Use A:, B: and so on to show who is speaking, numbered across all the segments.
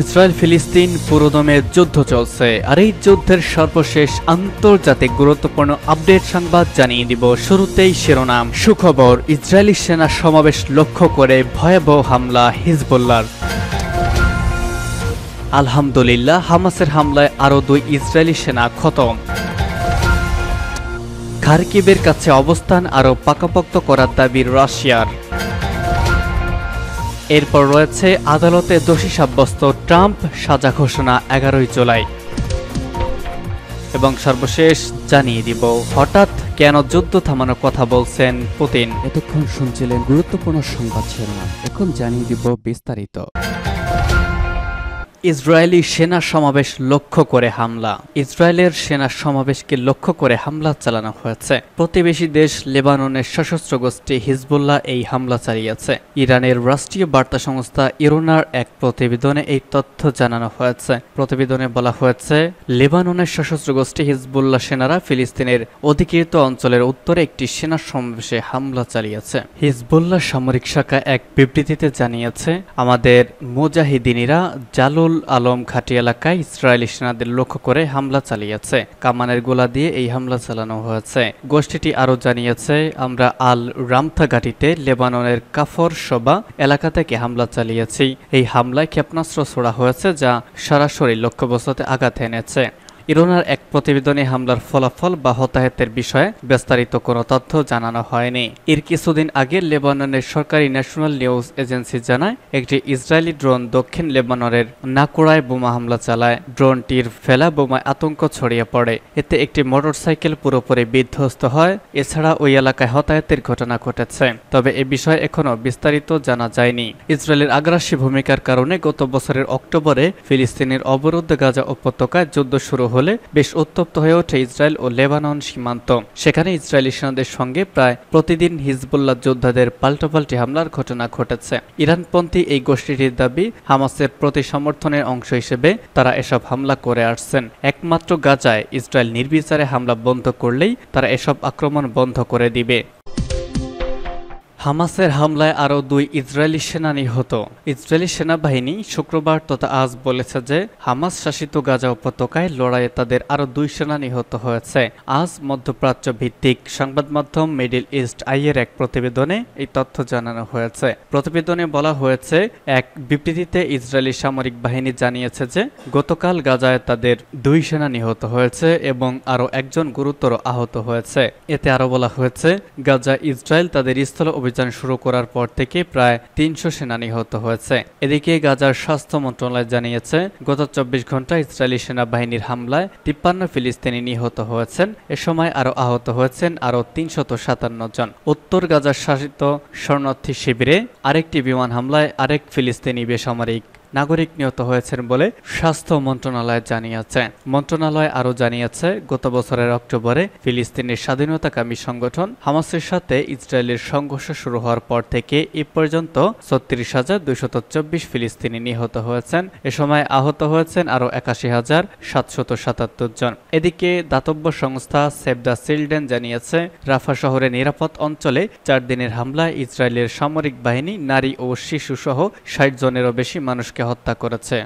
A: Israel ফিলিস্তিন পুরোদমে যুদ্ধ চলছে আর এই যুদ্ধের সর্বশেষ আন্তর্জাতিক গুরুত্বপূর্ণ আপডেট সংবাদ জানিয়ে দিব শুরুতেই শিরোনাম সুখবর ইসরায়েলি সেনা সমাবেশ লক্ষ্য করে ভয়াবহ হামলা হিজবুল্লার আলহামদুলিল্লাহ হামাসের হামলায় আরও দুই ইসরায়েলি সেনা খতম খার্কিবের কাছে অবস্থান আরও পাকাপোক্ত করার দাবি রাশিয়ার এরপর রয়েছে আদালতে দোষী সাব্যস্ত ট্রাম্প সাজা ঘোষণা এগারোই জুলাই এবং সর্বশেষ জানিয়ে দিব হঠাৎ কেন যুদ্ধ থামানোর কথা বলছেন পুতিন এতক্ষণ শুনছিলেন গুরুত্বপূর্ণ সংবাদ না এখন জানিয়ে দিব বিস্তারিত ইসরায়েলি সেনা সমাবেশ লক্ষ্য করে হামলা ইসরায়েলের সেনা সমাবেশকে লক্ষ্য করে হামলা চালানো হয়েছে প্রতিবেশী দেশ লেবাননের সশস্ত্র গোষ্ঠী হিজবুল্লাহ এই হামলা চালিয়েছে ইরানের রাষ্ট্রীয় বার্তা সংস্থা ইরোনার এক প্রতিবেদনে এই তথ্য জানানো হয়েছে প্রতিবেদনে বলা হয়েছে লেবাননের সশস্ত্র গোষ্ঠী হিজবুল্লাহ সেনারা ফিলিস্তিনের অধিকৃত অঞ্চলের উত্তরে একটি সেনা সমাবেশে হামলা চালিয়েছে হিজবুল্লাহ সামরিক শাখা এক বিবৃতিতে জানিয়েছে আমাদের মুজাহিদিনীরা জালুল আলম খাটি এলাকায় ইসরায়েলি সেনাদের লক্ষ্য করে হামলা চালিয়েছে কামানের গোলা দিয়ে এই হামলা চালানো হয়েছে গোষ্ঠীটি আরও জানিয়েছে আমরা আল রামথা ঘাটিতে লেবাননের কাফর সবা এলাকা থেকে হামলা চালিয়েছি এই হামলায় ক্ষেপণাস্ত্র ছোড়া হয়েছে যা সরাসরি লক্ষ্যবস্তুতে আঘাত এনেছে ইরোনার এক প্রতিবেদনে হামলার ফলাফল বা হতাহতের বিষয়ে বিস্তারিত কোনো তথ্য জানানো হয়নি এর কিছুদিন আগে লেবাননের সরকারি ন্যাশনাল নিউজ এজেন্সি জানায় একটি ইসরায়েলি ড্রোন দক্ষিণ লেবাননের নাকুড়ায় বোমা হামলা চালায় ড্রোনটির ফেলা বোমায় আতঙ্ক ছড়িয়ে পড়ে এতে একটি মোটরসাইকেল পুরোপুরি বিধ্বস্ত হয় এছাড়া ওই এলাকায় হতাহতের ঘটনা ঘটেছে তবে এ বিষয়ে এখনও বিস্তারিত জানা যায়নি ইসরায়েলের আগ্রাসী ভূমিকার কারণে গত বছরের অক্টোবরে ফিলিস্তিনের অবরুদ্ধ গাজা উপত্যকায় যুদ্ধ শুরু হলে বেশ উত্তপ্ত হয়ে ওঠে ইসরায়েল ও লেবানন সীমান্ত সেখানে ইসরায়েলি সেনাদের সঙ্গে প্রায় প্রতিদিন হিজবুল্লাহ যোদ্ধাদের পাল্টাপাল্টি হামলার ঘটনা ঘটেছে ইরানপন্থী এই গোষ্ঠীটির দাবি হামাসের প্রতি সমর্থনের অংশ হিসেবে তারা এসব হামলা করে আসছেন একমাত্র গাজায় ইসরায়েল নির্বিচারে হামলা বন্ধ করলেই তারা এসব আক্রমণ বন্ধ করে দিবে হামাসের হামলায় আরও দুই ইসরায়েলি সেনা নিহত ইসরায়েলি সেনাবাহিনী শুক্রবার তথা আজ বলেছে যে হামাস শাসিত গাজা উপত্যকায় লড়াইয়ে তাদের আরও দুই সেনা নিহত হয়েছে আজ মধ্যপ্রাচ্য ভিত্তিক সংবাদ মাধ্যম মিডিল ইস্ট আইয়ের এক প্রতিবেদনে এই তথ্য জানানো হয়েছে প্রতিবেদনে বলা হয়েছে এক বিবৃতিতে ইসরায়েলি সামরিক বাহিনী জানিয়েছে যে গতকাল গাজায় তাদের দুই সেনা নিহত হয়েছে এবং আরও একজন গুরুতর আহত হয়েছে এতে আরও বলা হয়েছে গাজা ইসরায়েল তাদের স্থল অভিযোগ অভিযান শুরু করার পর থেকে প্রায় তিনশো সেনা নিহত হয়েছে এদিকে গাজার স্বাস্থ্য মন্ত্রণালয় জানিয়েছে গত চব্বিশ ঘন্টা ইসরায়েলি সেনাবাহিনীর হামলায় তিপ্পান্ন ফিলিস্তিনি নিহত হয়েছেন এ সময় আরও আহত হয়েছেন আরও তিনশত সাতান্ন জন উত্তর গাজার শাসিত শরণার্থী শিবিরে আরেকটি বিমান হামলায় আরেক ফিলিস্তিনি বেসামরিক নাগরিক নিহত হয়েছেন বলে স্বাস্থ্য মন্ত্রণালয় জানিয়েছে মন্ত্রণালয় আরও জানিয়েছে গত বছরের অক্টোবরে ফিলিস্তিনের স্বাধীনতাকামী সংগঠন হামাসের সাথে ইসরায়েলের সংঘর্ষ শুরু হওয়ার পর থেকে এ পর্যন্ত ছত্রিশ হাজার দুইশত চব্বিশ ফিলিস্তিনি নিহত হয়েছেন এ সময় আহত হয়েছেন আরও একাশি হাজার সাতশত সাতাত্তর জন এদিকে দাতব্য সংস্থা সেভ দ্য চিলড্রেন জানিয়েছে রাফা শহরে নিরাপদ অঞ্চলে চার দিনের হামলায় ইসরায়েলের সামরিক বাহিনী নারী ও শিশু সহ ষাট জনেরও বেশি মানুষকে হত্যা করেছে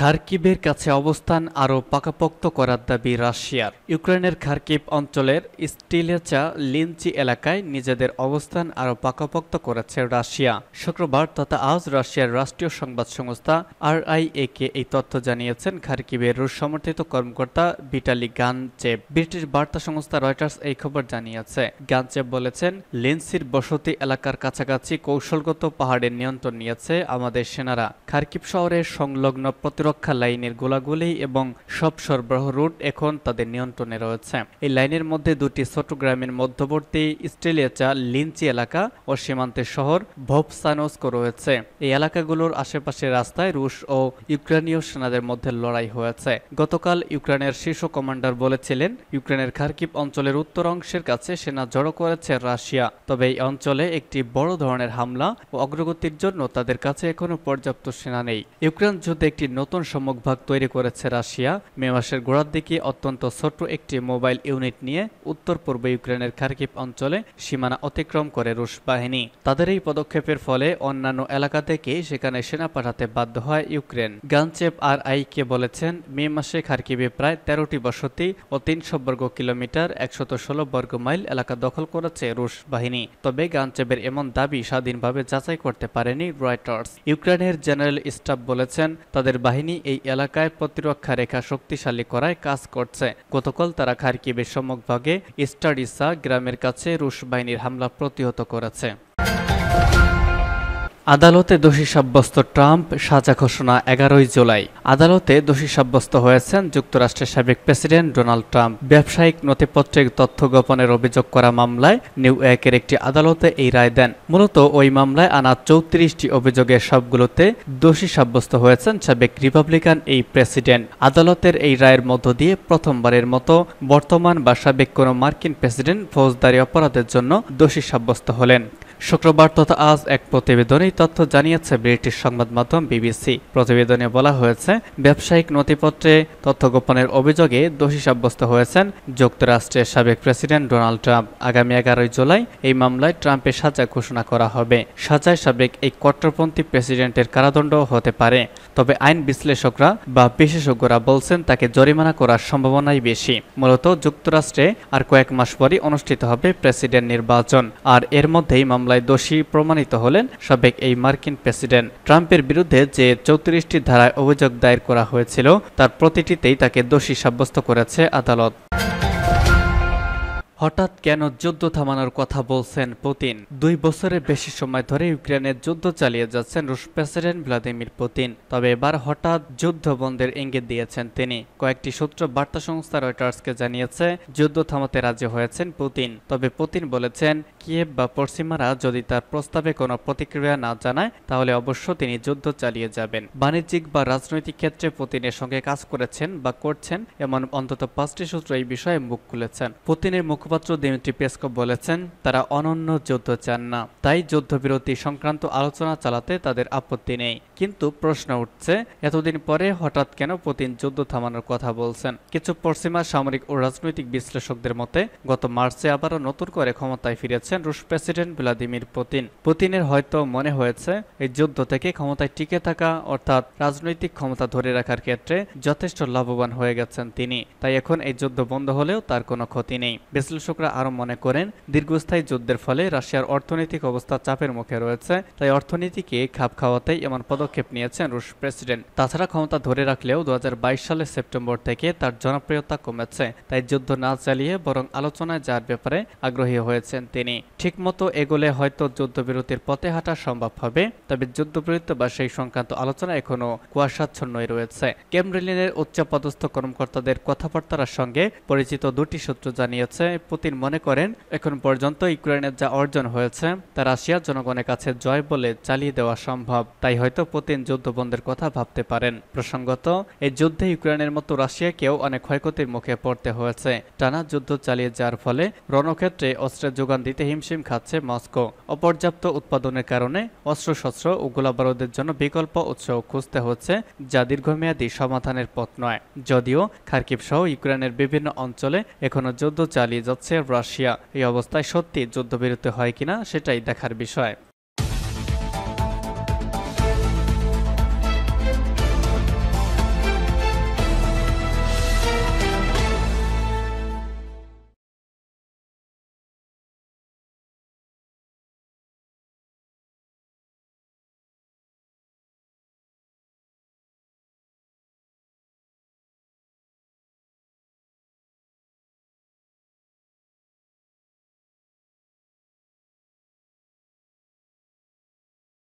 A: খার্কিভের কাছে অবস্থান আরও পাকাপোক্ত করার দাবি রাশিয়ার ইউক্রেনের খার্কিভ অঞ্চলের স্টিলেচা লিনচি এলাকায় নিজেদের অবস্থান আরও পাকাপোক্ত করেছে রাশিয়া শুক্রবার তথা আজ রাশিয়ার রাষ্ট্রীয় সংবাদ সংস্থা আরআইএ কে এই তথ্য জানিয়েছেন খার্কিভের রুশ সমর্থিত কর্মকর্তা বিটালি গানচেব ব্রিটিশ বার্তা সংস্থা রয়টার্স এই খবর জানিয়েছে গানচেব বলেছেন লিন্সির বসতি এলাকার কাছাকাছি কৌশলগত পাহাড়ের নিয়ন্ত্রণ নিয়েছে আমাদের সেনারা খার্কিভ শহরের সংলগ্ন প্রতি প্রতিরক্ষা লাইনের গোলাগুলি এবং সব সরবরাহ রুট এখন তাদের নিয়ন্ত্রণে রয়েছে এই লাইনের মধ্যে দুটি ছোট গ্রামের মধ্যবর্তী স্টেলিয়াচা লিঞ্চি এলাকা ও সীমান্তের শহর ভবসানস্ক রয়েছে এই এলাকাগুলোর আশেপাশে রাস্তায় রুশ ও ইউক্রেনীয় সেনাদের মধ্যে লড়াই হয়েছে গতকাল ইউক্রেনের শীর্ষ কমান্ডার বলেছিলেন ইউক্রেনের খার্কিব অঞ্চলের উত্তর অংশের কাছে সেনা জড়ো করেছে রাশিয়া তবে এই অঞ্চলে একটি বড় ধরনের হামলা ও অগ্রগতির জন্য তাদের কাছে এখনও পর্যাপ্ত সেনা নেই ইউক্রেন যুদ্ধে একটি নতুন নতুন সম্মুখভাগ তৈরি করেছে রাশিয়া মে মাসের গোড়ার দিকে অত্যন্ত ছোট একটি মোবাইল ইউনিট নিয়ে উত্তর পূর্ব ইউক্রেনের খার্কিভ অঞ্চলে সীমানা অতিক্রম করে রুশ বাহিনী তাদের এই পদক্ষেপের ফলে অন্যান্য এলাকা থেকে সেখানে সেনা পাঠাতে বাধ্য হয় ইউক্রেন গানচেপ আর আইকে বলেছেন মে মাসে খার্কিভে প্রায় তেরোটি বসতি ও তিনশো বর্গ কিলোমিটার একশত ষোলো বর্গ মাইল এলাকা দখল করেছে রুশ বাহিনী তবে গানচেপের এমন দাবি স্বাধীনভাবে যাচাই করতে পারেনি রয়টার্স ইউক্রেনের জেনারেল স্টাফ বলেছেন তাদের বাহিনী বাহিনী এই এলাকায় প্রতিরক্ষা রেখা শক্তিশালী করায় কাজ করছে গতকাল তারা খার্কিবের সমগ্রভাগে স্টাডিসা গ্রামের কাছে রুশ বাহিনীর হামলা প্রতিহত করেছে আদালতে দোষী সাব্যস্ত ট্রাম্প সাজা ঘোষণা এগারোই জুলাই আদালতে দোষী সাব্যস্ত হয়েছেন যুক্তরাষ্ট্রের সাবেক প্রেসিডেন্ট ডোনাল্ড ট্রাম্প ব্যবসায়িক নথিপত্রে তথ্য গোপনের অভিযোগ করা মামলায় নিউ ইয়র্কের একটি আদালতে এই রায় দেন মূলত ওই মামলায় আনা চৌত্রিশটি অভিযোগের সবগুলোতে দোষী সাব্যস্ত হয়েছেন সাবেক রিপাবলিকান এই প্রেসিডেন্ট আদালতের এই রায়ের মধ্য দিয়ে প্রথমবারের মতো বর্তমান বা সাবেক কোনো মার্কিন প্রেসিডেন্ট ফৌজদারি অপরাধের জন্য দোষী সাব্যস্ত হলেন শুক্রবার তথা আজ এক প্রতিবেদনে তথ্য জানিয়েছে ব্রিটিশ সংবাদ মাধ্যম বিবিসি প্রতিবেদনে বলা হয়েছে ব্যবসায়িক নথিপত্রে তথ্য গোপনের অভিযোগে দোষী সাব্যস্ত হয়েছেন যুক্তরাষ্ট্রের সাবেক প্রেসিডেন্ট ডোনাল্ড ট্রাম্প আগামী এগারোই জুলাই এই মামলায় ট্রাম্পের সাজা ঘোষণা করা হবে সাজায় সাবেক এই কট্টরপন্থী প্রেসিডেন্টের কারাদণ্ড হতে পারে তবে আইন বিশ্লেষকরা বা বিশেষজ্ঞরা বলছেন তাকে জরিমানা করার সম্ভাবনাই বেশি মূলত যুক্তরাষ্ট্রে আর কয়েক মাস পরই অনুষ্ঠিত হবে প্রেসিডেন্ট নির্বাচন আর এর মধ্যেই মামলা মামলায় দোষী প্রমাণিত হলেন সাবেক এই মার্কিন প্রেসিডেন্ট ট্রাম্পের বিরুদ্ধে যে চৌত্রিশটি ধারায় অভিযোগ দায়ের করা হয়েছিল তার প্রতিটিতেই তাকে দোষী সাব্যস্ত করেছে আদালত হঠাৎ কেন যুদ্ধ থামানোর কথা বলছেন পুতিন দুই বছরের বেশি সময় ধরে ইউক্রেনের যুদ্ধ চালিয়ে যাচ্ছেন রুশ প্রেসিডেন্ট ভ্লাদিমির পুতিন তবে এবার হঠাৎ যুদ্ধ বন্ধের ইঙ্গিত দিয়েছেন তিনি কয়েকটি সূত্র বার্তা সংস্থা রয়টার্সকে জানিয়েছে যুদ্ধ থামাতে রাজি হয়েছেন পুতিন তবে পুতিন বলেছেন কিয়েভ বা পশ্চিমারা যদি তার প্রস্তাবে কোনো প্রতিক্রিয়া না জানায় তাহলে অবশ্য তিনি যুদ্ধ চালিয়ে যাবেন বাণিজ্যিক বা রাজনৈতিক ক্ষেত্রে পুতিনের সঙ্গে কাজ করেছেন বা করছেন এমন অন্তত পাঁচটি সূত্র এই বিষয়ে মুখ খুলেছেন পুতিনের মুখ মুখপাত্র দিমিত্রি পেসকপ বলেছেন তারা অনন্য যুদ্ধ চান না তাই যুদ্ধবিরতি সংক্রান্ত আলোচনা চালাতে তাদের আপত্তি নেই কিন্তু প্রশ্ন উঠছে এতদিন পরে হঠাৎ কেন পুতিন যুদ্ধ থামানোর কথা বলছেন কিছু পশ্চিমা সামরিক ও রাজনৈতিক বিশ্লেষকদের মতে গত মার্চে আবারও নতুন করে ক্ষমতায় ফিরেছেন রুশ প্রেসিডেন্ট ভ্লাদিমির পুতিন পুতিনের হয়তো মনে হয়েছে এই যুদ্ধ থেকে ক্ষমতায় টিকে থাকা অর্থাৎ রাজনৈতিক ক্ষমতা ধরে রাখার ক্ষেত্রে যথেষ্ট লাভবান হয়ে গেছেন তিনি তাই এখন এই যুদ্ধ বন্ধ হলেও তার কোনো ক্ষতি নেই বিশ্লেষকরা আরও মনে করেন দীর্ঘস্থায়ী যুদ্ধের ফলে রাশিয়ার অর্থনৈতিক অবস্থা চাপের মুখে রয়েছে তাই অর্থনীতিকে খাপ খাওয়াতেই এমন পদক্ষেপ পদক্ষেপ নিয়েছেন রুশ প্রেসিডেন্ট তাছাড়া ক্ষমতা ধরে রাখলেও দু সালে সেপ্টেম্বর থেকে তার জনপ্রিয়তা কমেছে তাই যুদ্ধ না চালিয়ে বরং আলোচনায় যাওয়ার ব্যাপারে আগ্রহী হয়েছেন তিনি ঠিকমতো এগোলে হয়তো যুদ্ধবিরতির পথে হাঁটা সম্ভব হবে তবে যুদ্ধবিরতি বা সেই সংক্রান্ত আলোচনা এখনও কুয়াশাচ্ছন্নই রয়েছে কেমব্রিলিনের উচ্চপদস্থ কর্মকর্তাদের কথাবার্তার সঙ্গে পরিচিত দুটি সূত্র জানিয়েছে পুতিন মনে করেন এখন পর্যন্ত ইউক্রেনের যা অর্জন হয়েছে তা রাশিয়ার জনগণের কাছে জয় বলে চালিয়ে দেওয়া সম্ভব তাই হয়তো পুতিন যুদ্ধবন্ধের কথা ভাবতে পারেন প্রসঙ্গত এই যুদ্ধে ইউক্রেনের মতো রাশিয়াকেও অনেক ক্ষয়ক্ষতির মুখে পড়তে হয়েছে টানা যুদ্ধ চালিয়ে যাওয়ার ফলে রণক্ষেত্রে অস্ত্রের যোগান দিতে হিমশিম খাচ্ছে মস্কো অপর্যাপ্ত উৎপাদনের কারণে অস্ত্রশস্ত্র ও গোলাবারুদের জন্য বিকল্প উৎস খুঁজতে হচ্ছে যা দীর্ঘমেয়াদী সমাধানের পথ নয় যদিও খার্কিভ সহ ইউক্রেনের বিভিন্ন অঞ্চলে এখনো যুদ্ধ চালিয়ে যাচ্ছে রাশিয়া এই অবস্থায় সত্যি যুদ্ধবিরতি হয় কিনা সেটাই দেখার বিষয়